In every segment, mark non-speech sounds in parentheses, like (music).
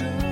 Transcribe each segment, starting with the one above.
to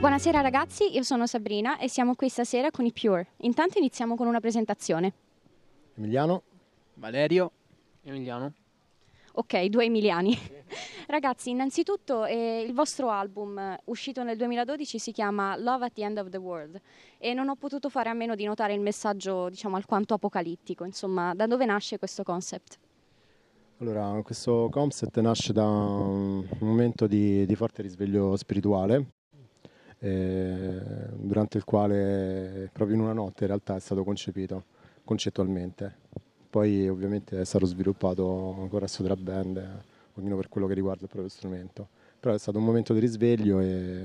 Buonasera ragazzi, io sono Sabrina e siamo qui stasera con i Pure. Intanto iniziamo con una presentazione. Emiliano. Valerio. Emiliano. Ok, due emiliani. (laughs) Ragazzi, innanzitutto eh, il vostro album eh, uscito nel 2012 si chiama Love at the End of the World e non ho potuto fare a meno di notare il messaggio, diciamo, alquanto apocalittico, insomma, da dove nasce questo concept? Allora, questo concept nasce da un momento di, di forte risveglio spirituale eh, durante il quale proprio in una notte in realtà è stato concepito concettualmente. Poi ovviamente è stato sviluppato con il resto della band, ognuno per quello che riguarda il proprio strumento. Però è stato un momento di risveglio e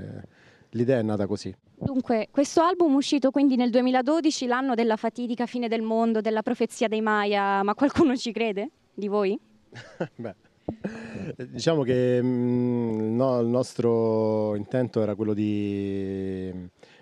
l'idea è nata così. Dunque, questo album è uscito quindi nel 2012, l'anno della fatidica fine del mondo, della profezia dei Maya, ma qualcuno ci crede di voi? (laughs) Beh, Diciamo che mm, no, il nostro intento era quello di,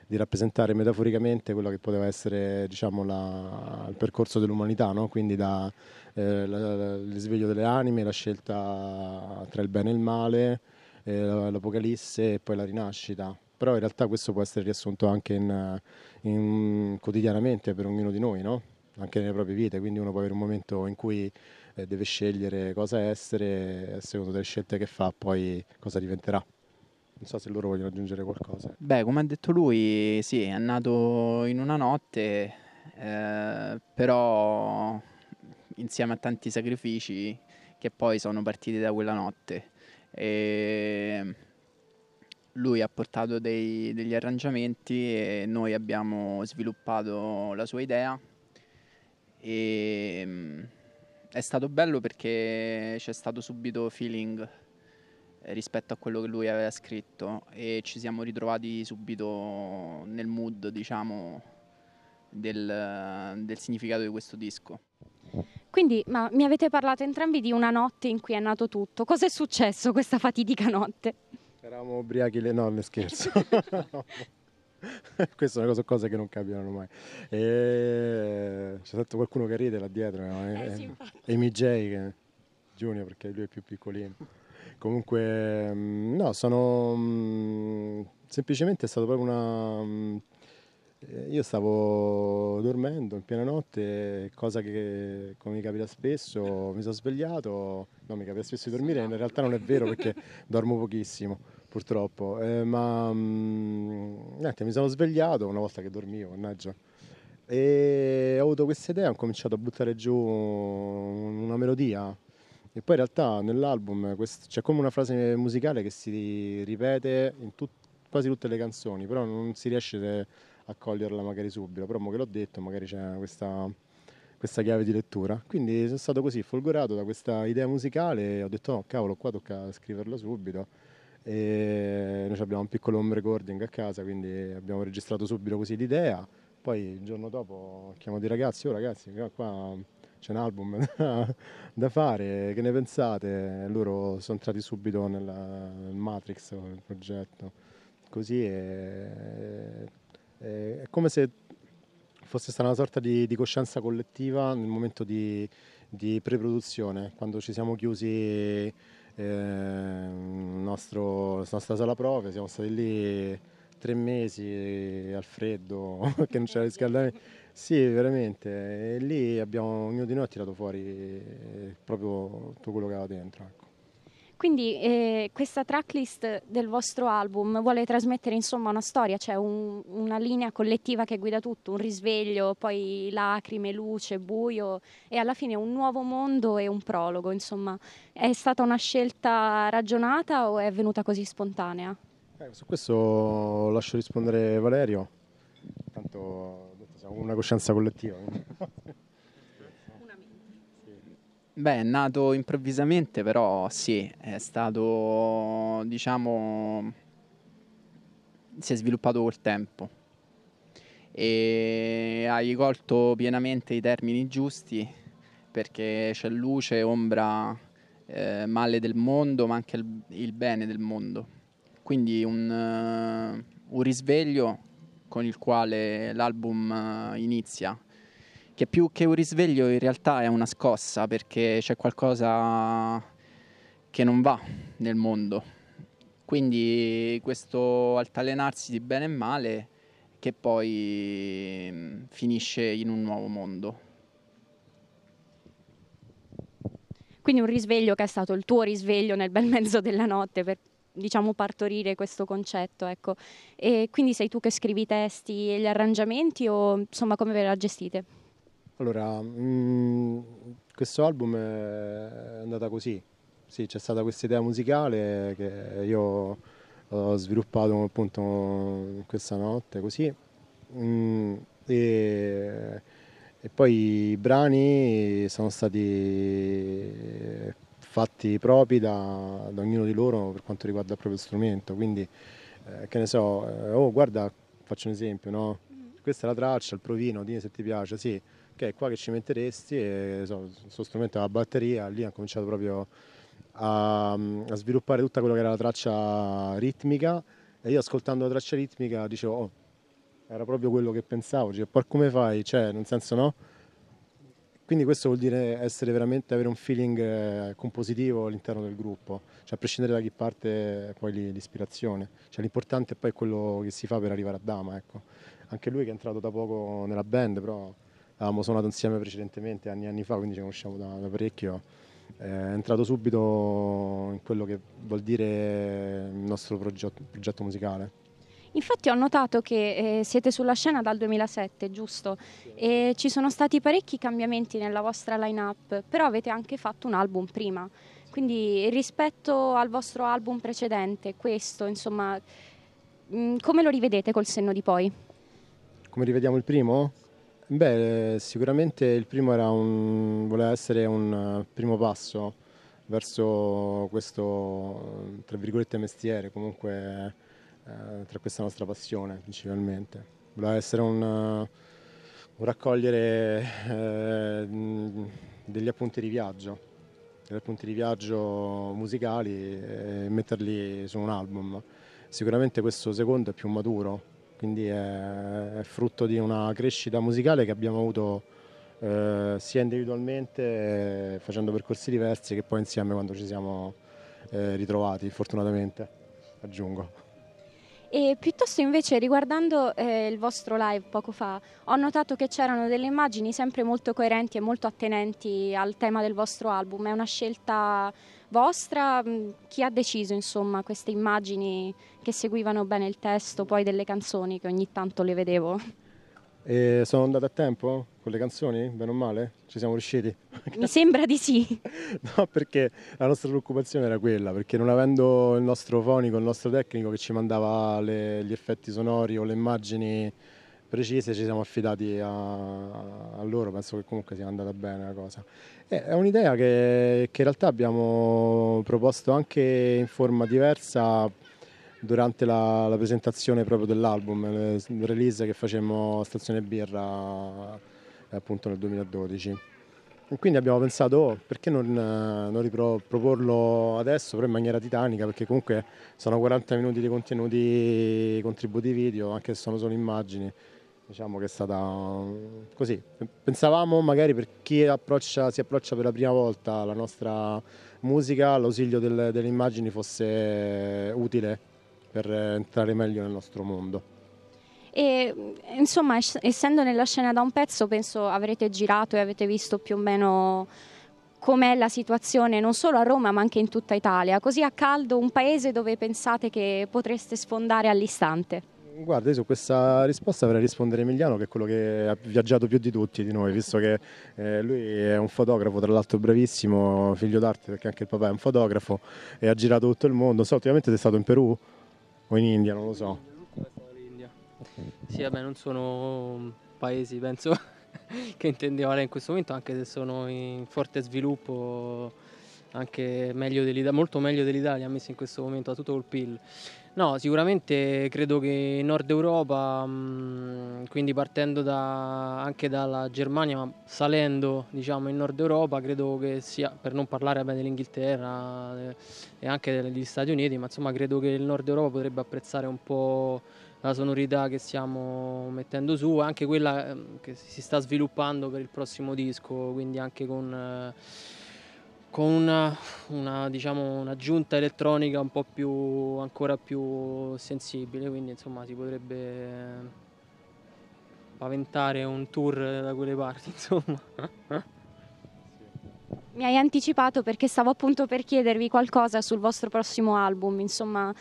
di, rappresentare metaforicamente quello che poteva essere diciamo, la, il percorso dell'umanità, no? quindi da, eh, la, il risveglio delle anime, la scelta tra il bene e il male, eh, l'apocalisse e poi la rinascita. Però in realtà questo può essere riassunto anche in, in, quotidianamente per ognuno di noi, no? anche nelle proprie vite, quindi uno può avere un momento in cui eh, deve scegliere cosa essere e a seconda delle scelte che fa poi cosa diventerà. Non so se loro vogliono aggiungere qualcosa. Beh, come ha detto lui, sì, è nato in una notte, eh, però insieme a tanti sacrifici che poi sono partiti da quella notte. E lui ha portato dei, degli arrangiamenti e noi abbiamo sviluppato la sua idea e è stato bello perché c'è stato subito feeling eh, rispetto a quello che lui aveva scritto e ci siamo ritrovati subito nel mood, diciamo, del, del significato di questo disco. Quindi, ma mi avete parlato entrambi di una notte in cui è nato tutto. Cos'è successo questa fatidica notte? Eravamo ubriachi, le... nonne, scherzo. (laughs) (laughs) (laughs) Queste sono cose, cose, che non cambiano mai. E... C'è stato qualcuno che ride là dietro, no? eh, eh, sì, MJ che... Junior perché lui è più piccolino. Comunque, mm, no, sono mm, semplicemente è stato proprio una. Mm, io stavo dormendo in piena notte, cosa che come mi capita spesso, mi sono svegliato, no mi capita spesso di dormire, in realtà non è vero perché (laughs) dormo pochissimo purtroppo. Eh, ma mh, mm, niente, mi sono svegliato una volta che dormivo, mannaggia. E ho avuto questa idea, ho cominciato a buttare giù una melodia. E poi in realtà nell'album c'è come una frase musicale che si ripete in tut, quasi tutte le canzoni, però non si riesce a coglierla magari subito. Però, che l'ho detto, magari c'è questa, questa chiave di lettura. Quindi sono stato così folgorato da questa idea musicale e ho detto no, oh, cavolo, qua tocca scriverla subito. E noi abbiamo un piccolo home recording a casa, quindi abbiamo registrato subito così l'idea. Poi il giorno dopo chiamo dei ragazzi, oh ragazzi, qua c'è un album (laughs) da, fare, che ne pensate? Loro sono entrati subito nel Matrix, nel progetto. Così è, è, è come se fosse stata una sorta di, di, coscienza collettiva nel momento di, di pre-produzione, quando ci siamo chiusi eh, nostro, nostra sala prove, siamo stati lì tre mesi al freddo, (laughs) che non c'era riscaldamento. Sì, veramente, e lì abbiamo, ognuno di noi ha tirato fuori eh, proprio tutto quello che aveva dentro. Ecco. Quindi eh, questa tracklist del vostro album vuole trasmettere insomma una storia, cioè un, una linea collettiva che guida tutto, un risveglio, poi lacrime, luce, buio e alla fine un nuovo mondo e un prologo, insomma. È stata una scelta ragionata o è venuta così spontanea? Eh, su questo lascio rispondere Valerio, tanto siamo una coscienza collettiva. (laughs) Beh, è nato improvvisamente, però sì, è stato, diciamo, si è sviluppato col tempo e hai colto pienamente i termini giusti perché c'è luce, ombra, eh, male del mondo, ma anche il, il bene del mondo. Quindi un, uh, un risveglio con il quale l'album eh, inizia che più che un risveglio in realtà è una scossa perché c'è qualcosa che non va nel mondo. Quindi questo altalenarsi di bene e male che poi mm, finisce in un nuovo mondo. Quindi un risveglio che è stato il tuo risveglio nel bel mezzo della notte per diciamo partorire questo concetto, ecco. E quindi sei tu che scrivi i testi e gli arrangiamenti o insomma come ve la gestite? Allora, mh, mm, questo album è andata così, sì, c'è stata questa idea musicale che io ho sviluppato appunto questa notte così mh, mm, e, e, poi i brani sono stati fatti propri da, da, ognuno di loro per quanto riguarda il proprio strumento, quindi eh, che ne so, eh, oh guarda, faccio un esempio, no? Mm. questa è la traccia, il provino, dimmi se ti piace, sì che è qua che ci metteresti e so, è la batteria lì ha cominciato proprio a, a, sviluppare tutta quella che era la traccia ritmica e io ascoltando la traccia ritmica dicevo oh, era proprio quello che pensavo, dicevo, poi come fai? Cioè, nel senso no? Quindi questo vuol dire essere veramente, avere un feeling eh, compositivo all'interno del gruppo, cioè a prescindere da chi parte poi l'ispirazione. Cioè l'importante è poi quello che si fa per arrivare a Dama, ecco. Anche lui che è entrato da poco nella band, però avevamo suonato insieme precedentemente anni e anni fa, quindi ci conosciamo da, da parecchio. Eh, è entrato subito in quello che vuol dire il nostro progetto, progetto musicale. Infatti ho notato che eh, siete sulla scena dal 2007, giusto? E ci sono stati parecchi cambiamenti nella vostra line-up, però avete anche fatto un album prima. Quindi rispetto al vostro album precedente, questo, insomma, mh, mm, come lo rivedete col senno di poi? Come rivediamo il primo? Beh, sicuramente il primo un, voleva essere un eh, primo passo verso questo, eh, tra virgolette, mestiere, comunque eh, tra questa nostra passione principalmente. Voleva essere un, eh, un raccogliere eh, degli appunti di viaggio, degli appunti di viaggio musicali e metterli su un album. Sicuramente questo secondo è più maturo, quindi è, frutto di una crescita musicale che abbiamo avuto eh, sia individualmente eh, facendo percorsi diversi che poi insieme quando ci siamo eh, ritrovati fortunatamente, aggiungo. E piuttosto invece riguardando eh, il vostro live poco fa, ho notato che c'erano delle immagini sempre molto coerenti e molto attenenti al tema del vostro album, è una scelta vostra, mm, chi ha deciso insomma queste immagini che seguivano bene il testo poi delle canzoni che ogni tanto le vedevo? E sono andato a tempo con le canzoni? Bene o male? Ci siamo riusciti? Mi sembra di sì. (laughs) no, perché la nostra preoccupazione era quella, perché non avendo il nostro fonico, il nostro tecnico che ci mandava le, gli effetti sonori o le immagini precise, ci siamo affidati a, a loro, penso che comunque sia andata bene la cosa. Eh, è un'idea che, che in realtà abbiamo proposto anche in forma diversa durante la, la, presentazione proprio dell'album, il release che facemmo a Stazione Birra eh, appunto nel 2012. quindi abbiamo pensato oh, perché non, non riproporlo adesso però in maniera titanica perché comunque sono 40 minuti di contenuti contributi video anche se sono solo immagini diciamo che è stata mm, così. Pensavamo magari per chi approccia, si approccia per la prima volta alla nostra musica, l'ausilio del, delle immagini fosse utile per entrare meglio nel nostro mondo. E, mm, insomma, essendo nella scena da un pezzo, penso avrete girato e avete visto più o meno com'è la situazione non solo a Roma ma anche in tutta Italia, così a caldo un paese dove pensate che potreste sfondare all'istante? Guarda, io su questa risposta vorrei rispondere a Emiliano, che è quello che ha viaggiato più di tutti di noi, visto che eh, lui è un fotografo, tra l'altro bravissimo, figlio d'arte, perché anche il papà è un fotografo e ha girato tutto il mondo. Non so, ultimamente sei stato in Perù o in India, non lo so. In okay. Sì, vabbè, non sono paesi, penso, (laughs) che intendeva lei in questo momento, anche se sono in forte sviluppo, anche meglio molto meglio dell'Italia, messo in questo momento a tutto il PIL. No, sicuramente credo che in Nord Europa, quindi partendo da, anche dalla Germania, ma salendo diciamo, in Nord Europa, credo che sia, per non parlare dell'Inghilterra eh, e anche degli Stati Uniti, ma insomma credo che il Nord Europa potrebbe apprezzare un po' la sonorità che stiamo mettendo su, anche quella ehm, che si sta sviluppando per il prossimo disco, quindi anche con... Eh, con una, una, diciamo, una giunta elettronica un po' più, ancora più sensibile, quindi insomma si potrebbe paventare un tour da quelle parti, (laughs) insomma. Mi hai anticipato perché stavo appunto per chiedervi qualcosa sul vostro prossimo album, insomma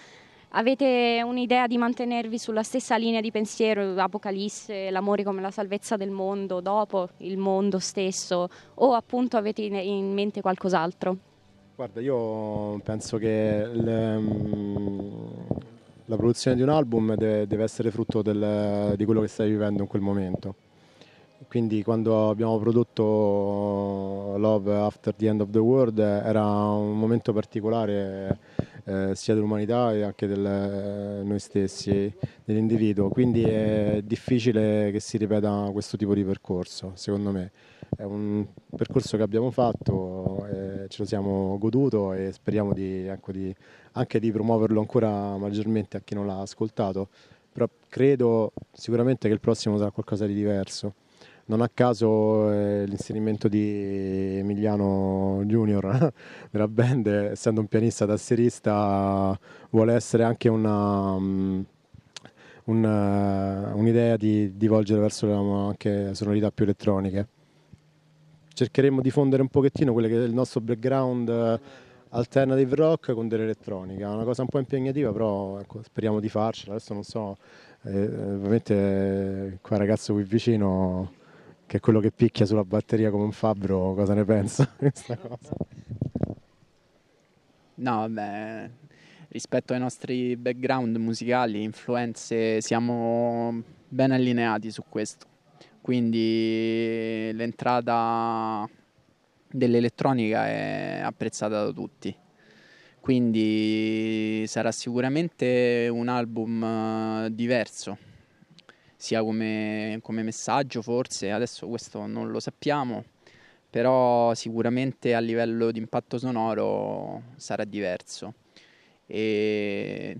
Avete un'idea di mantenervi sulla stessa linea di pensiero, Apocalisse, l'amore come la salvezza del mondo, dopo il mondo stesso, o appunto avete in mente qualcos'altro? Guarda, io penso che le, ehm, la produzione di un album deve, deve essere frutto del, di quello che stai vivendo in quel momento. Quindi quando abbiamo prodotto Love After the End of the World era un momento particolare eh, sia dell'umanità e anche del eh, noi stessi, dell'individuo. Quindi è difficile che si ripeta questo tipo di percorso, secondo me. È un percorso che abbiamo fatto, eh, ce lo siamo goduto e speriamo di, ecco, di, anche di promuoverlo ancora maggiormente a chi non l'ha ascoltato. Però credo sicuramente che il prossimo sarà qualcosa di diverso non a caso eh, l'inserimento di Emiliano Junior (laughs) della band, essendo un pianista tastierista, vuole essere anche una, um, un, uh, un'idea di, di volgere verso la, anche sonorità più elettroniche. Cercheremo di fondere un pochettino quello che è il nostro background eh, alternative rock con dell'elettronica, è una cosa un po' impegnativa, però ecco, speriamo di farcela. Adesso non so, eh, ovviamente eh, qua ragazzo qui vicino che è quello che picchia sulla batteria come un fabbro, cosa ne pensa questa cosa? No, beh, rispetto ai nostri background musicali, influenze, siamo ben allineati su questo. Quindi l'entrata dell'elettronica è apprezzata da tutti. Quindi sarà sicuramente un album eh, diverso sia come, come messaggio forse, adesso questo non lo sappiamo, però sicuramente a livello di impatto sonoro sarà diverso. E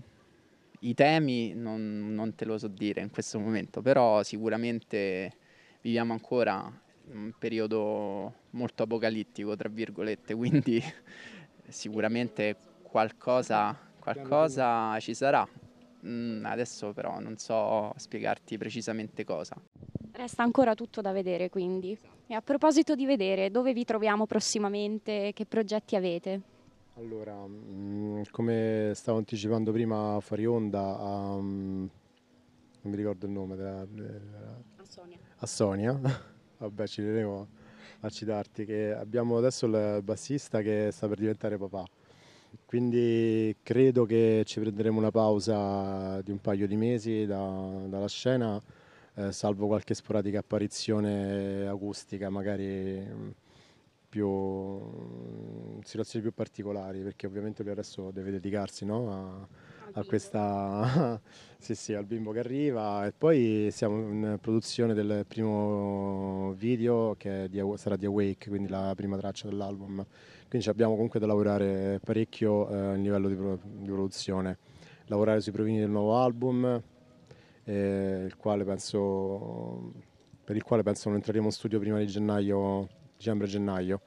i temi non, non, te lo so dire in questo momento, però sicuramente viviamo ancora un periodo molto apocalittico, tra virgolette, (laughs) quindi sicuramente qualcosa, qualcosa ci sarà. Mm, adesso però non so spiegarti precisamente cosa. Resta ancora tutto da vedere quindi. E a proposito di vedere, dove vi troviamo prossimamente? Che progetti avete? Allora, mm, come stavo anticipando prima fuori onda, um, non mi ricordo il nome della... della a Sonia. A Sonia, (laughs) vabbè ci vedremo a citarti, che abbiamo adesso il bassista che sta per diventare papà quindi credo che ci prenderemo una pausa di un paio di mesi da, dalla scena, eh, salvo qualche sporadica apparizione acustica, magari mm, più, mm, situazioni più particolari, perché ovviamente lui adesso deve dedicarsi no? a, a questa, (laughs) sì, sì, al bimbo che arriva e poi siamo in produzione del primo video che di, sarà di Awake, quindi la prima traccia dell'album quindi abbiamo comunque da lavorare parecchio eh, a livello di, pro di, produzione, lavorare sui provini del nuovo album, eh, il penso, per il quale penso non entreremo in studio prima di gennaio, dicembre-gennaio,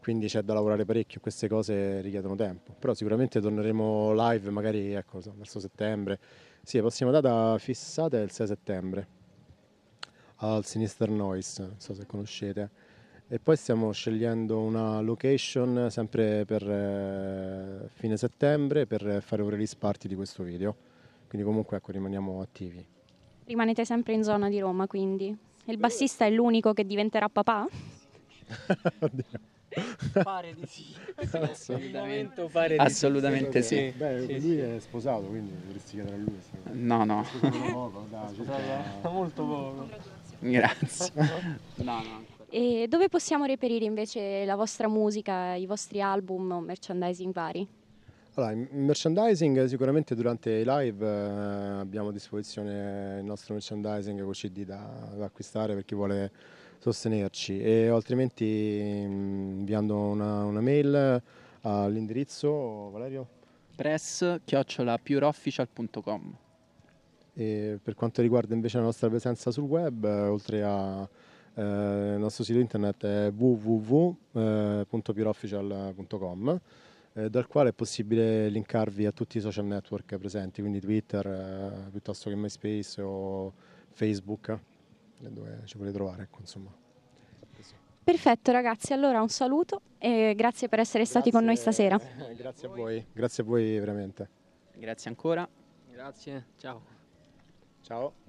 quindi c'è da lavorare parecchio, queste cose richiedono tempo, però sicuramente torneremo live magari ecco, verso settembre, sì, la prossima data fissata è il 6 settembre al Sinister Noise, non so se conoscete e poi stiamo scegliendo una location sempre per eh, fine settembre per fare un release party di questo video. Quindi comunque ecco, rimaniamo attivi. Rimanete sempre in zona di Roma, quindi. il bassista è l'unico che diventerà papà? (laughs) Oddio. Pare di sì. (laughs) Assolutamente, pare di Assolutamente sì. sì. Beh, sì, lui sì. è sposato, quindi dovresti chiedere a lui. No, no. Molto poco. Dai, (laughs) molto poco. Grazie. No, no. E dove possiamo reperire invece la vostra musica, i vostri album o merchandising vari? Allora, il merchandising sicuramente durante i live eh, abbiamo a disposizione il nostro merchandising con CD da, da acquistare per chi vuole sostenerci e altrimenti mm, inviando una, una mail all'indirizzo Valerio press chiocciolapiurofficial.com per quanto riguarda invece la nostra presenza sul web eh, oltre a eh, il nostro sito internet è www.pirofficial.com eh, eh, dal quale è possibile linkarvi a tutti i social network presenti, quindi Twitter piuttosto che MySpace o Facebook, dove ci potete trovare. Ecco, insomma. Perfetto ragazzi, allora un saluto e grazie per essere grazie, stati con noi stasera. (laughs) grazie a voi, grazie a voi veramente. Grazie ancora. Grazie, ciao. Ciao.